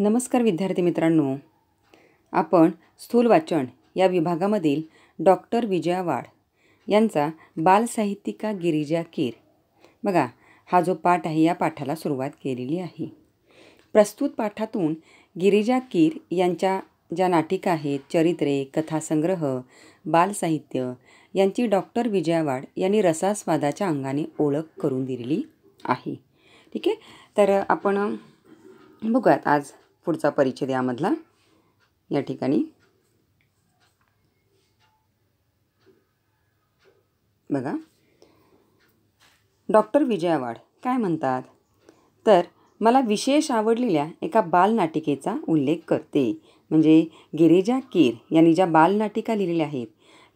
नमस्कार विद्यार्थी मित्रांनो आपण स्थूल वाचन या विभागामधील डॉक्टर विजया वाड यांचा बालसाहित्यिका गिरिजा कीर बघा हा जो पाठ आहे या पाठाला सुरुवात केलेली आहे प्रस्तुत पाठातून गिरिजा कीर यांच्या ज्या नाटिका आहेत चरित्रे कथासंग्रह बालसाहित्य यांची डॉक्टर विजया वाड यांनी रसास्वादाच्या अंगाने ओळख करून दिलेली आहे ठीक आहे तर आपण बघूयात आज पुढचा परिच्छेद यामधला या ठिकाणी बघा डॉक्टर विजयावाड काय म्हणतात तर मला विशेष आवडलेल्या एका बालनाटिकेचा उल्लेख करते म्हणजे गिरिजा कीर यांनी ज्या बालनाटिका लिहिलेल्या आहेत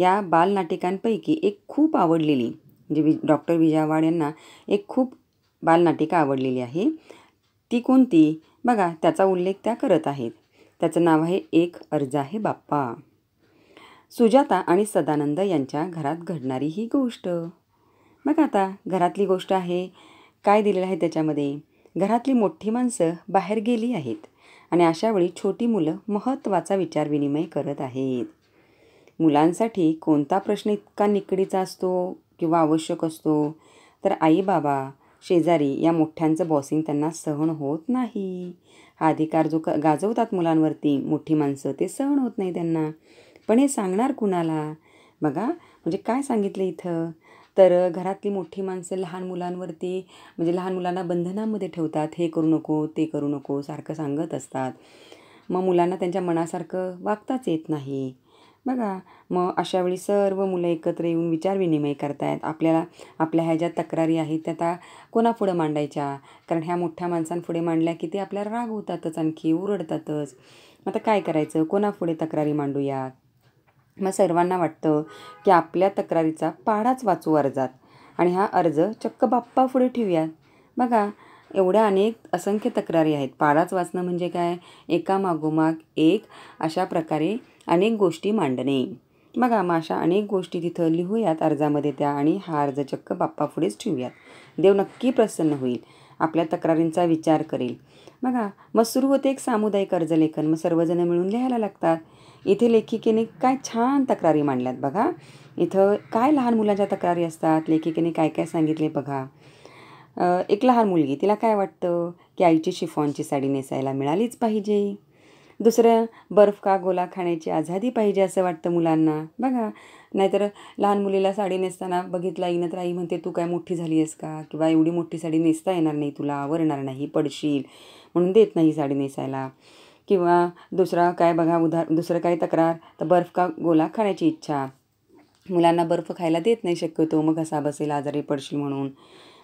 या बालनाटिकांपैकी एक खूप आवडलेली म्हणजे वि डॉक्टर विजयावाड यांना एक खूप बालनाटिका आवडलेली आहे ती कोणती बघा त्याचा उल्लेख त्या करत आहेत त्याचं नाव आहे एक अर्ज आहे बाप्पा सुजाता आणि सदानंद यांच्या घरात घडणारी ही गोष्ट बघा आता घरातली गोष्ट आहे काय दिलेलं आहे त्याच्यामध्ये घरातली मोठी माणसं बाहेर गेली आहेत आणि अशावेळी छोटी मुलं महत्त्वाचा विचारविनिमय करत आहेत मुलांसाठी कोणता प्रश्न इतका निकडीचा असतो किंवा आवश्यक असतो तर आई बाबा शेजारी या मोठ्यांचं बॉसिंग त्यांना सहन होत नाही हा अधिकार जो क गाजवतात मुलांवरती मोठी माणसं ते सहन होत नाही त्यांना पण हे सांगणार कुणाला बघा म्हणजे काय सांगितलं इथं तर घरातली मोठी माणसं लहान मुलांवरती म्हणजे लहान मुलांना बंधनामध्ये ठेवतात हे करू नको ते करू नको सारखं सांगत असतात मग मुलांना त्यांच्या मनासारखं वागताच येत नाही बघा मग अशावेळी सर्व मुलं एकत्र येऊन विचारविनिमय करतायत आपल्याला आपल्या ह्या ज्या तक्रारी आहेत त्या आता कोणापुढं मांडायच्या कारण ह्या मोठ्या माणसांपुढे मांडल्या की ते आपल्याला राग होतातच आणखी मग आता काय करायचं कोणापुढे तक्रारी मांडूया मग सर्वांना वाटतं की आपल्या तक्रारीचा पाडाच वाचू अर्जात आणि हा अर्ज चक्क पुढे ठेवूयात बघा एवढ्या अनेक असंख्य तक्रारी आहेत पाडाच वाचणं म्हणजे काय एकामागोमाग एक अशा प्रकारे अनेक गोष्टी मांडणे बघा अशा अनेक गोष्टी तिथं लिहूयात अर्जामध्ये त्या आणि हा अर्ज चक्क बाप्पापुढेच ठेवूयात देव नक्की प्रसन्न होईल आपल्या तक्रारींचा विचार करेल बघा मग सुरू होते एक सामुदायिक लेखन मग सर्वजण मिळून लिहायला लागतात इथे लेखिकेने काय छान तक्रारी मांडल्यात बघा इथं काय लहान मुलांच्या तक्रारी असतात लेखिकेने काय काय सांगितले बघा एक लहान मुलगी तिला काय वाटतं की आईची शिफॉनची साडी नेसायला मिळालीच पाहिजे दुसरं बर्फ का गोला खाण्याची आझादी पाहिजे असं वाटतं मुलांना बघा नाहीतर लहान मुलीला साडी नेसताना बघितला इनत तर आई म्हणते तू काय मोठी झाली आहेस का किंवा एवढी मोठी साडी नेसता येणार नाही तुला आवरणार नाही पडशील म्हणून देत नाही साडी नेसायला किंवा दुसरा काय बघा उदा दुसरं काय तक्रार तर बर्फ का गोला खाण्याची इच्छा मुलांना बर्फ खायला देत नाही शक्यतो मग असा बसेल आजारी पडशील म्हणून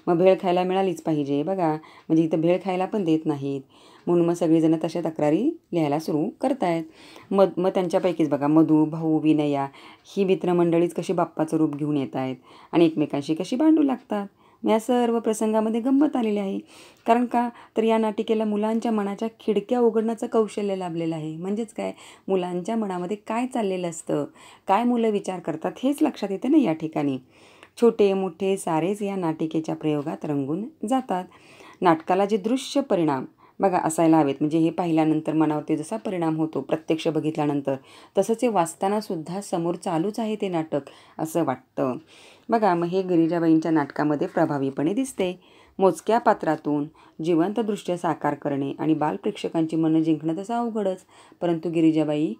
मग भेळ खायला मिळालीच पाहिजे बघा म्हणजे इथं भेळ खायला पण देत नाहीत म्हणून मग सगळीजणं तशा तक्रारी लिहायला सुरू करतायत मग मग त्यांच्यापैकीच बघा मधू भाऊ विनया ही मित्रमंडळीच कशी बाप्पाचं रूप घेऊन येत आहेत आणि एकमेकांशी कशी भांडू लागतात या सर्व प्रसंगामध्ये गंमत आलेली आहे कारण का तर या नाटिकेला मुलांच्या मनाच्या खिडक्या उघडण्याचं कौशल्य लाभलेलं आहे म्हणजेच काय मुलांच्या मनामध्ये काय चाललेलं असतं काय मुलं विचार करतात हेच लक्षात येते ना या ठिकाणी छोटे मोठे सारेच या नाटिकेच्या प्रयोगात रंगून जातात नाटकाला जे दृश्य परिणाम बघा असायला हवेत म्हणजे हे पाहिल्यानंतर मनावरती जसा परिणाम होतो प्रत्यक्ष बघितल्यानंतर तसंच हे वाचतानासुद्धा समोर चालूच आहे ते नाटक असं वाटतं बघा मग हे गिरिजाबाईंच्या नाटकामध्ये प्रभावीपणे दिसते मोजक्या पात्रातून दृश्य साकार करणे आणि बालप्रेक्षकांची मनं जिंकणं तसं अवघडच परंतु गिरिजाबाई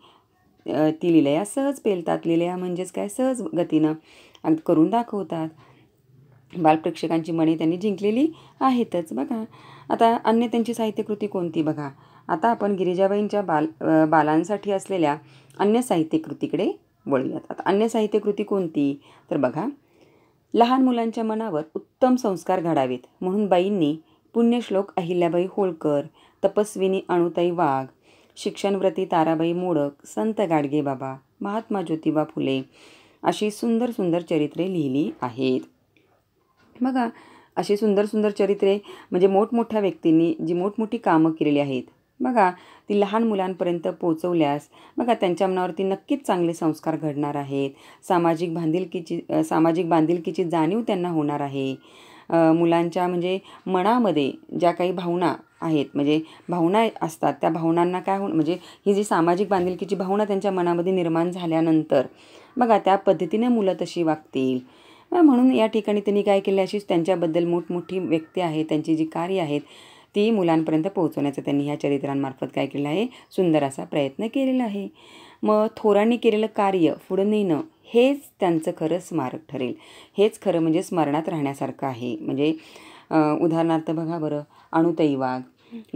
ती लिलया सहज पेलतात लिलया म्हणजेच काय सहज गतीनं करून दाखवतात बालप्रेक्षकांची मने त्यांनी जिंकलेली आहेतच बघा आता अन्य त्यांची साहित्यकृती कोणती बघा आता आपण गिरिजाबाईंच्या बाल बालांसाठी असलेल्या अन्य साहित्यकृतीकडे वळूयात आता अन्य साहित्यकृती कोणती तर बघा लहान मुलांच्या मनावर उत्तम संस्कार घडावेत म्हणून बाईंनी पुण्यश्लोक अहिल्याबाई होळकर तपस्विनी अणुताई वाघ शिक्षणव्रती ताराबाई मोडक संत गाडगेबाबा महात्मा ज्योतिबा फुले अशी सुंदर सुंदर चरित्रे लिहिली आहेत बघा अशी सुंदर सुंदर चरित्रे म्हणजे मोठमोठ्या व्यक्तींनी जी मोठमोठी कामं केलेली आहेत बघा ती लहान मुलांपर्यंत पोचवल्यास बघा त्यांच्या मनावरती नक्कीच चांगले संस्कार घडणार आहेत सामाजिक बांधिलकीची सामाजिक बांधिलकीची जाणीव त्यांना होणार आहे मुलांच्या म्हणजे मनामध्ये ज्या काही भावना आहेत म्हणजे भावना असतात त्या भावनांना काय होणं म्हणजे ही जी सामाजिक बांधिलकीची भावना त्यांच्या मनामध्ये निर्माण झाल्यानंतर बघा त्या पद्धतीने मुलं तशी वागतील म्हणून या ठिकाणी त्यांनी काय केले अशीच त्यांच्याबद्दल मोठमोठी व्यक्ती आहे त्यांची जी कार्य आहेत ती मुलांपर्यंत पोहोचवण्याचा त्यांनी ह्या चरित्रांमार्फत काय केलं आहे सुंदर असा प्रयत्न केलेला आहे मग थोरांनी केलेलं कार्य पुढं नेणं हेच त्यांचं खरं स्मारक ठरेल हेच खरं म्हणजे स्मरणात राहण्यासारखं आहे म्हणजे उदाहरणार्थ बघा बरं अणुताई वाघ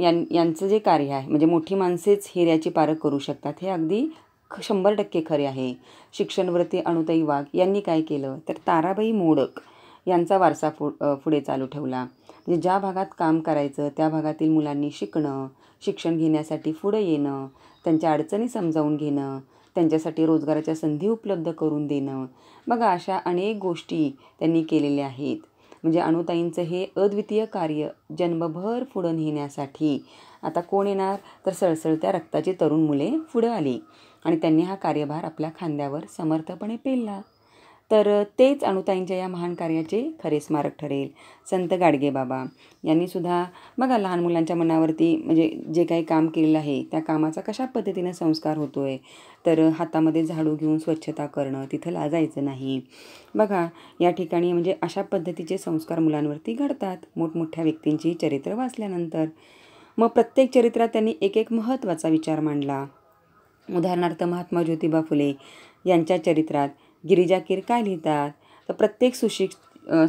यां यांचं जे कार्य आहे म्हणजे मोठी माणसेच हिऱ्याची पारख करू शकतात हे अगदी शंभर टक्के खरे आहे शिक्षणव्रती अणुताई वाघ यांनी काय केलं तर ताराबाई मोडक यांचा वारसा फु पुढे चालू ठेवला म्हणजे ज्या भागात काम करायचं त्या भागातील मुलांनी शिकणं शिक्षण घेण्यासाठी पुढं येणं त्यांच्या अडचणी समजावून घेणं त्यांच्यासाठी रोजगाराच्या संधी उपलब्ध करून देणं बघा अशा अनेक गोष्टी त्यांनी केलेल्या आहेत म्हणजे अणुताईंचं हे अद्वितीय कार्य जन्मभर पुढं नेण्यासाठी आता कोण येणार तर सळसळत्या रक्ताची तरुण मुले पुढं आली आणि त्यांनी हा कार्यभार आपल्या खांद्यावर समर्थपणे पेलला तर तेच अणुताईंच्या या महान कार्याचे खरे स्मारक ठरेल संत गाडगे बाबा यांनीसुद्धा बघा लहान मुलांच्या मनावरती म्हणजे जे काही काम केलेलं आहे त्या कामाचा कशा पद्धतीनं संस्कार होतो आहे तर हातामध्ये झाडू घेऊन स्वच्छता करणं तिथं लाजायचं नाही बघा या ठिकाणी म्हणजे अशा पद्धतीचे संस्कार मुलांवरती घडतात मोठमोठ्या व्यक्तींची चरित्र वाचल्यानंतर मग प्रत्येक चरित्रात त्यांनी एक एक महत्त्वाचा विचार मांडला उदाहरणार्थ महात्मा ज्योतिबा फुले यांच्या चरित्रात गिरिजा किर काय लिहितात तर प्रत्येक सुशिक्ष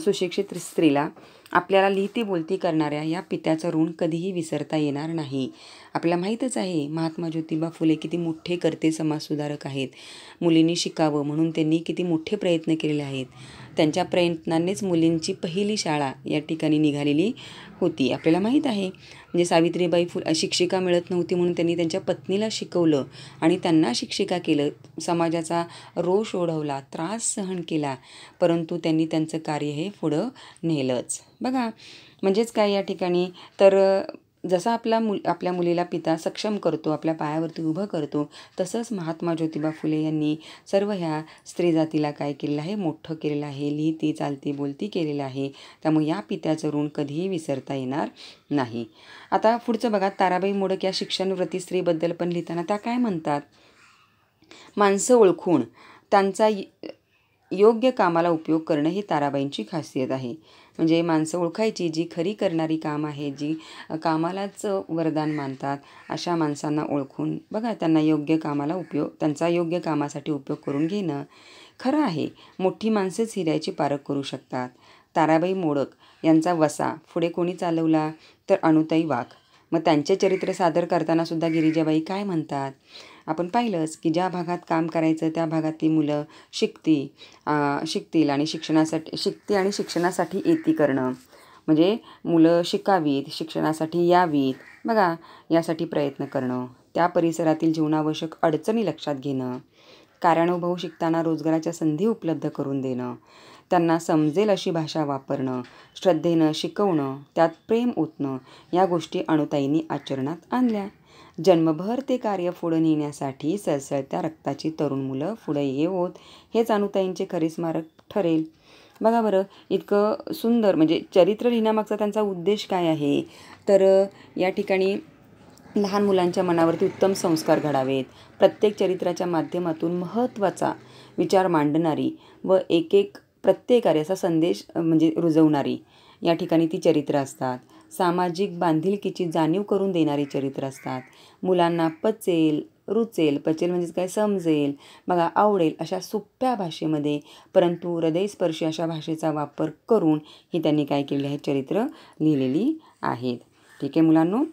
सुशिक्षित स्त्रीला आपल्याला लिहिती बोलती करणाऱ्या या पित्याचं ऋण कधीही विसरता येणार नाही आपल्याला माहीतच आहे महात्मा ज्योतिबा फुले किती मोठे करते समाजसुधारक आहेत मुलींनी शिकावं म्हणून त्यांनी किती मोठे प्रयत्न केलेले आहेत त्यांच्या प्रयत्नांनीच मुलींची पहिली शाळा या ठिकाणी निघालेली होती आपल्याला माहीत आहे म्हणजे सावित्रीबाई फुल शिक्षिका मिळत नव्हती म्हणून त्यांनी त्यांच्या पत्नीला शिकवलं आणि त्यांना शिक्षिका केलं समाजाचा रोष ओढवला त्रास सहन केला परंतु त्यांनी त्यांचं कार्य हे पुढं नेलंच बघा म्हणजेच काय या ठिकाणी तर जसा आपला मुल आपल्या मुलीला पिता सक्षम करतो आपल्या पायावरती उभं करतो तसंच महात्मा ज्योतिबा फुले यांनी सर्व ह्या स्त्री जातीला काय केलेलं आहे मोठं केलेलं आहे लिहिती चालती बोलती केलेलं आहे त्यामुळे या पित्याचं ऋण कधीही विसरता येणार नाही आता पुढचं बघा ताराबाई मोडक या शिक्षणव्रती स्त्रीबद्दल पण लिहिताना त्या काय म्हणतात माणसं ओळखून त्यांचा योग्य कामाला उपयोग करणं ही ताराबाईंची खासियत आहे म्हणजे माणसं ओळखायची जी खरी करणारी काम आहे जी कामालाच वरदान मानतात अशा माणसांना ओळखून बघा त्यांना योग्य कामाला उपयोग त्यांचा योग्य कामासाठी उपयोग करून घेणं खरं आहे मोठी माणसंच हिऱ्याची पारख करू शकतात ताराबाई मोडक यांचा वसा पुढे कोणी चालवला तर अणुताई वाघ मग त्यांचे चरित्र सादर करताना सुद्धा गिरिजाबाई काय म्हणतात आपण पाहिलंच की ज्या भागात काम करायचं त्या भागात ती मुलं शिकती शिकतील आणि शिक्षणासाठी शिकती आणि शिक्षणासाठी येती करणं म्हणजे मुलं शिकावीत शिक्षणासाठी यावीत बघा यासाठी प्रयत्न करणं त्या परिसरातील जीवनावश्यक अडचणी लक्षात घेणं कारणोभाऊ शिकताना रोजगाराच्या संधी उपलब्ध करून देणं त्यांना समजेल अशी भाषा वापरणं श्रद्धेनं शिकवणं त्यात प्रेम ओतणं या गोष्टी अणुताईंनी आचरणात आणल्या जन्मभर ते कार्य पुढं नेण्यासाठी सळसळत्या रक्ताची तरुण मुलं पुढे येवोत हेच अनुताईंचे खरे स्मारक ठरेल बघा बरं इतकं सुंदर म्हणजे चरित्र लिहिण्यामागचा त्यांचा उद्देश काय आहे तर या ठिकाणी लहान मुलांच्या मनावरती उत्तम संस्कार घडावेत प्रत्येक चरित्राच्या माध्यमातून महत्त्वाचा विचार मांडणारी व एक एक प्रत्येक कार्याचा संदेश म्हणजे रुजवणारी या ठिकाणी ती चरित्र असतात सामाजिक बांधिलकीची जाणीव करून देणारी चरित्र असतात मुलांना पचेल रुचेल पचेल म्हणजेच काय समजेल बघा आवडेल अशा सोप्या भाषेमध्ये परंतु हृदयस्पर्शी अशा भाषेचा वापर करून ही त्यांनी काय केलेली आहे चरित्र लिहिलेली आहेत ठीक आहे मुलांनो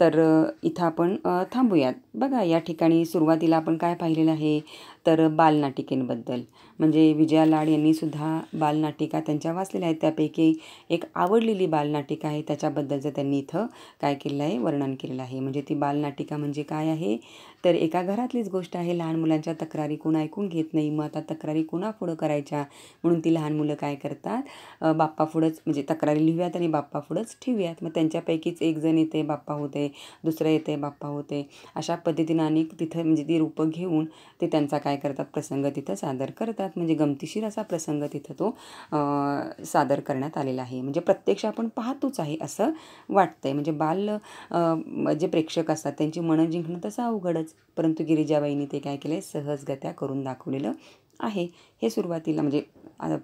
तर इथं आपण थांबूयात बघा या ठिकाणी सुरुवातीला आपण काय पाहिलेलं आहे तर बालनाटिकेंबद्दल म्हणजे विजया लाड यांनीसुद्धा बालनाटिका त्यांच्या वाचलेल्या आहेत त्यापैकी एक आवडलेली बालनाटिका आहे त्याच्याबद्दलचं त्यांनी इथं काय केलेलं आहे वर्णन केलेलं आहे म्हणजे ती बालनाटिका म्हणजे काय आहे तर एका घरातलीच गोष्ट आहे लहान मुलांच्या तक्रारी कोण ऐकून घेत नाही मग आता तक्रारी कोणापुढं करायच्या म्हणून ती लहान मुलं काय करतात बाप्पापुढंच म्हणजे तक्रारी लिहूयात आणि बाप्पापुढंच ठेवूयात मग त्यांच्यापैकीच एक जण येते बाप्पा होते दुसरं येते बाप्पा होते अशा पद्धतीनं अनेक तिथं म्हणजे ती रूपं घेऊन ते त्यांचा काय करतात प्रसंग तिथं सादर करतात म्हणजे गमतीशीर असा प्रसंग तिथं तो सादर करण्यात आलेला आहे म्हणजे प्रत्यक्ष आपण पाहतोच आहे असं वाटतंय म्हणजे बाल जे प्रेक्षक असतात त्यांची मनं जिंकणं तसं अवघडच परंतु गिरिजाबाईंनी ते काय केलं आहे सहजगत्या करून दाखवलेलं आहे हे सुरुवातीला म्हणजे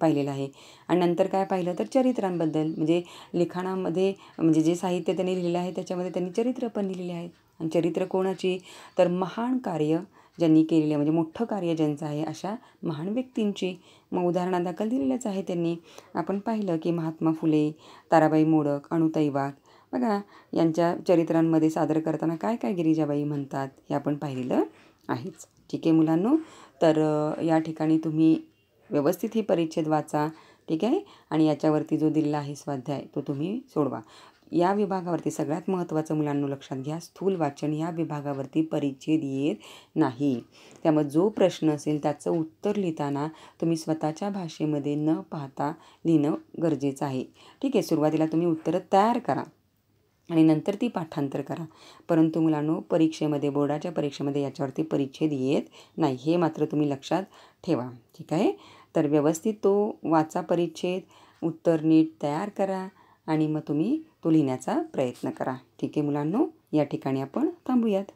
पाहिलेलं आहे आणि नंतर काय पाहिलं तर चरित्रांबद्दल म्हणजे लिखाणामध्ये म्हणजे जे साहित्य त्यांनी लिहिलेलं आहे त्याच्यामध्ये त्यांनी चरित्र पण लिहिलेले आहेत आणि चरित्र कोणाची तर महान कार्य ज्यांनी केलेले म्हणजे मोठं कार्य ज्यांचं आहे अशा महान व्यक्तींची मग उदाहरणादाखल दिलेलंच आहे त्यांनी आपण पाहिलं की महात्मा फुले ताराबाई मोडक अणुताई वाघ बघा यांच्या चरित्रांमध्ये सादर करताना काय काय गिरिजाबाई म्हणतात हे आपण पाहिलेलं आहेच ठीक आहे मुलांनो तर या ठिकाणी तुम्ही व्यवस्थित ही परिच्छेद वाचा ठीक आहे आणि याच्यावरती जो दिलेला आहे स्वाध्याय तो तुम्ही सोडवा या विभागावरती सगळ्यात महत्त्वाचं मुलांनो लक्षात घ्या स्थूल वाचन या विभागावरती परिच्छेद येत नाही त्यामुळे जो प्रश्न असेल त्याचं उत्तर लिहिताना तुम्ही स्वतःच्या भाषेमध्ये न पाहता लिहिणं गरजेचं आहे ठीक आहे सुरुवातीला तुम्ही उत्तरं तयार करा आणि नंतर ती पाठांतर करा परंतु मुलांनो परीक्षेमध्ये बोर्डाच्या परीक्षेमध्ये याच्यावरती परिच्छेद येत नाही हे मात्र तुम्ही लक्षात ठेवा ठीक आहे तर व्यवस्थित तो वाचा परिच्छेद उत्तर नीट तयार करा आणि मग तुम्ही तो लिहिण्याचा प्रयत्न करा ठीक आहे मुलांनो या ठिकाणी आपण थांबूयात